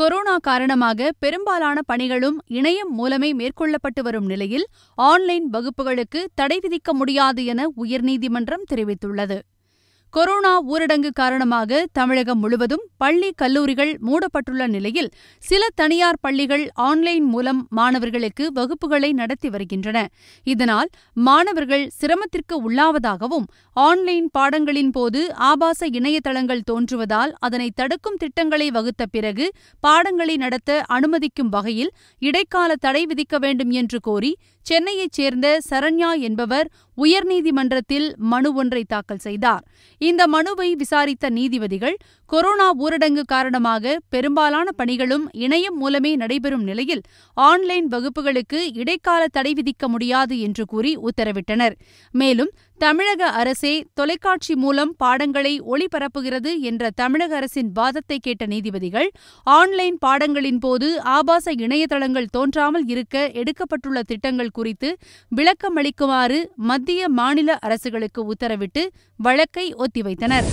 corona காரணமாக பெரும்பாலான பணிகளும் இணையம் மூலமே மேற்கொள்ளப்பட்டு வரும் நிலையில் ஆன்லைன் வகுப்புகளுக்கு தடை விதிக்க முடியாது என உயர்நீதிமன்றம் தெரிவித்துள்ளது கொரோனா ஊரடங்கு காரணமாக தமிழகம் முழுவதும் பள்ளி கல்லூரிகள் மூடப்பட்டுள்ள நிலையில் சில தனியார் பள்ளிகள் ஆன்லைன் மூலம் மாணவர்களுக்கு வகுப்புகளை நடத்தி வருகின்றன இதனால் மாணவர்கள் சிரமத்திற்கு உள்ளாவதாகவும் ஆன்லைன் பாடங்களின் போது ஆபாச இணையதளங்கள் தோன்றுவதால் அதனை தடுக்கும் திட்டங்களை வகுத்த பிறகு பாடங்களை நடத்த அனுமதிக்கும் வகையில் இடைக்கால தடை விதிக்க வேண்டும் என்று கோரி சென்னையைச் சேர்ந்த சரண்யா என்பவர் உயர்நீதிமன்றத்தில் மனு ஒன்றை தாக்கல் செய்தார் இந்த மனுவை விசாரித்த நீதிபதிகள் கொரோனா ஊரடங்கு காரணமாக பெரும்பாலான பணிகளும் இணையம் மூலமே நடைபெறும் நிலையில் ஆன்லைன் வகுப்புகளுக்கு இடைக்கால தடை விதிக்க முடியாது என்று கூறி உத்தரவிட்டனர் மேலும் தமிழக அரசே தொலைக்காட்சி மூலம் பாடங்களை ஒளிபரப்புகிறது என்ற தமிழக அரசின் வாதத்தை கேட்ட நீதிபதிகள் ஆன்லைன் பாடங்களின் போது ஆபாச இணையதளங்கள் தோன்றாமல் இருக்க எடுக்கப்பட்டுள்ள திட்டங்கள் குறித்து விளக்கமளிக்குமாறு மத்திய மாநில அரசுகளுக்கு உத்தரவிட்டு வழக்கை ஒத்திவைத்தனர்